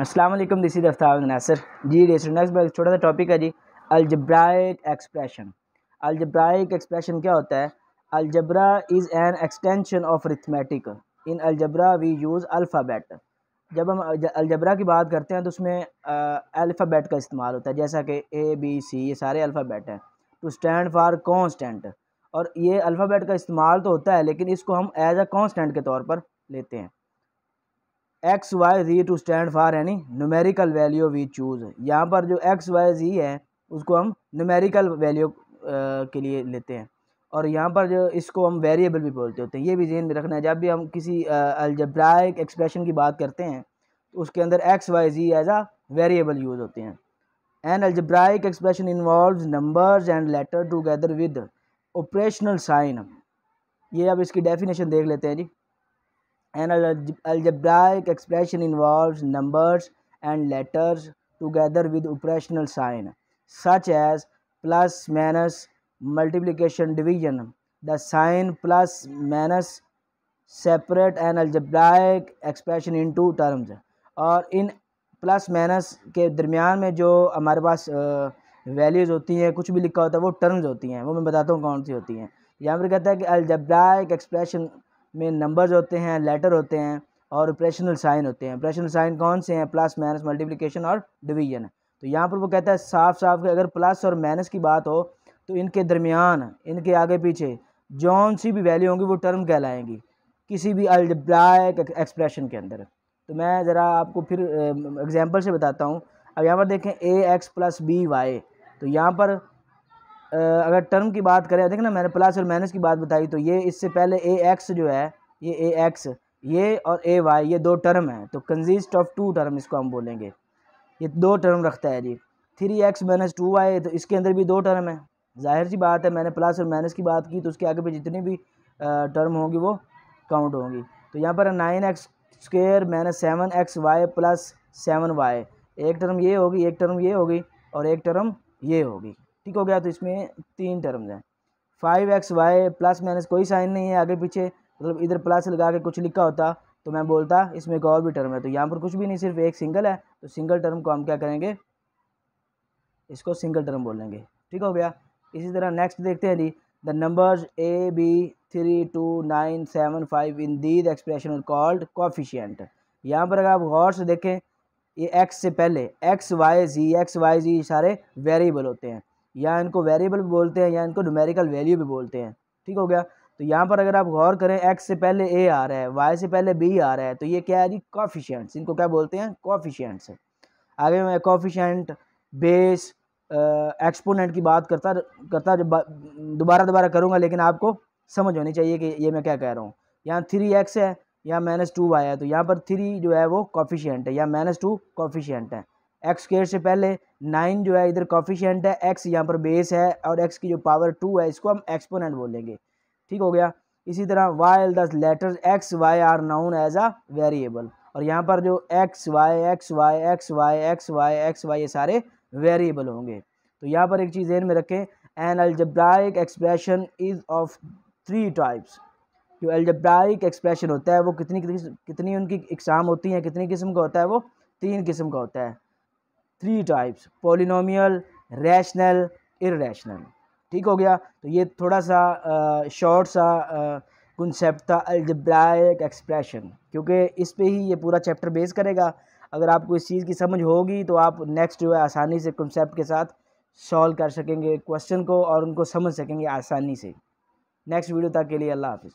Aslam this is Aftab Nasir जी डेस्ट next एक छोटा सा टॉपिक है जी अलजब्राइक एक्सप्रेशन अलजब्राइक एक्सप्रेशन क्या होता है algebra is an extension of arithmetic in algebra we use alphabet जब हम अलजब्रा की बात करते हैं तो उसमें अल्फ़ाबेट का इस्तेमाल होता है जैसा कि ए बी सी ये सारे अल्फ़ाबेट हैं टू स्टैंड फॉर कॉन्स्टेंट और ये अल्फ़ाबेट का इस्तेमाल तो होता है लेकिन इसको हम एज अ कॉन्स्टेंट के तौर पर लेते हैं X Y Z to stand for यानी न्यूमेरिकल वैल्यू वी चूज़ यहाँ पर जो एक्स वाई जी है उसको हम न्यूमेरिकल वैल्यू के लिए लेते हैं और यहाँ पर जो इसको हम वेरिएबल भी बोलते होते हैं ये भी जेन में रखना है जब भी हम किसी अलजब्राइक एक्सप्रेशन की बात करते हैं तो उसके अंदर X Y Z as a variable use होते हैं an algebraic expression involve numbers and letter together with operational sign ये अब इसकी डेफिनेशन देख लेते हैं जी An algebraic expression involves numbers and letters together with operational sign such as plus minus multiplication division the sign plus minus separate an algebraic expression into terms और in plus minus के दरमियान में जो हमारे पास values होती हैं कुछ भी लिखा होता है वो टर्म्स होती हैं वो मैं बताता हूँ कौन सी होती हैं यहाँ पर कहता है कि अलजब्राइक एक्सप्रेशन में नंबर्स होते हैं लेटर होते हैं और ऑपरेशनल साइन होते हैं ऑपरेशनल साइन कौन से हैं प्लस माइनस मल्टीप्लिकेशन और डिवीजन तो यहाँ पर वो कहता है साफ साफ कि अगर प्लस और माइनस की बात हो तो इनके दरमियान इनके आगे पीछे जौन सी भी वैल्यू होंगी वो टर्म कहलाएंगी किसी भी अल्ब्राइक एक्सप्रेशन के अंदर तो मैं ज़रा आपको फिर एग्ज़ाम्पल से बताता हूँ अब यहाँ पर देखें A X plus B Y तो यहाँ पर अगर टर्म की बात करें देखना मैंने प्लस और माइनस की बात बताई तो ये इससे पहले ए एक्स जो है ये ए एक्स ये और ए वाई ये दो टर्म है तो कंजिस्ट ऑफ टू टर्म इसको हम बोलेंगे ये दो टर्म रखता है जी three X minus two Y तो इसके अंदर भी दो टर्म है जाहिर सी बात है मैंने प्लस और माइनस की बात की तो उसके आगे पे जितनी भी टर्म होंगी वो काउंट होंगी तो यहाँ पर नाइन एक्स स्क्र minus seven x y plus seven y एक टर्म ये होगी एक टर्म ये होगी और एक टर्म ये होगी ठीक हो गया तो इसमें तीन टर्म्स हैं five x y plus minus कोई साइन नहीं है आगे पीछे मतलब इधर प्लस लगा के कुछ लिखा होता तो मैं बोलता इसमें एक और भी टर्म है तो यहाँ पर कुछ भी नहीं सिर्फ एक सिंगल है तो सिंगल टर्म को हम क्या करेंगे इसको सिंगल टर्म बोलेंगे ठीक हो गया इसी तरह नेक्स्ट देखते हैं जी the numbers a b three two nine seven five in these expression are called coefficient यहाँ पर अगर आप गौर से देखें ये एक्स से पहले x Y z x Y z सारे वेरिएबल होते हैं या इनको वेरिएबल भी बोलते हैं या इनको न्यूमेरिकल वैल्यू भी बोलते हैं ठीक हो गया तो यहाँ पर अगर आप गौर करें एक्स से पहले ए आ रहा है वाई से पहले बी आ रहा है तो ये क्या है जी कॉफिशेंट्स इनको क्या बोलते हैं कॉफिशेंट्स आगे मैं कॉफिशेंट बेस एक्सपोनेंट की बात करता करता दोबारा दोबारा करूँगा लेकिन आपको समझ होनी चाहिए कि ये मैं क्या कह रहा हूँ यहाँ थ्री एक्स है या माइनस टू वाई है तो यहाँ पर थ्री जो है वो कॉफिशियंट है या माइनस टू कॉफिशियंट है एक्स स्केयर से पहले नाइन जो है इधर कॉफिशेंट है एक्स यहाँ पर बेस है और एक्स की जो पावर टू है इसको हम एक्सपोनेंट बोलेंगे ठीक हो गया इसी तरह y the letter x y are known as a variable और यहाँ पर जो x y x y x y x y x y ये सारे वेरिएबल होंगे तो यहाँ पर एक चीज़ जहन में रखें an algebraic expression is of three types जो अल्जब्राइक एक्सप्रेशन होता है वो कितनी कितनी उनकी इकसाम होती हैं कितनी किस्म का होता है वो तीन किस्म का होता है three types polynomial rational irrational ठीक हो गया तो ये थोड़ा सा शॉर्ट सा कंसेप्ट था अल्जब्राइक एक्सप्रेशन क्योंकि इस पे ही ये पूरा चैप्टर बेस करेगा अगर आपको इस चीज़ की समझ होगी तो आप नेक्स्ट जो है आसानी से कंसेप्ट के साथ सॉल्व कर सकेंगे क्वेश्चन को और उनको समझ सकेंगे आसानी से नेक्स्ट वीडियो तक के लिए अल्लाह हाफिज़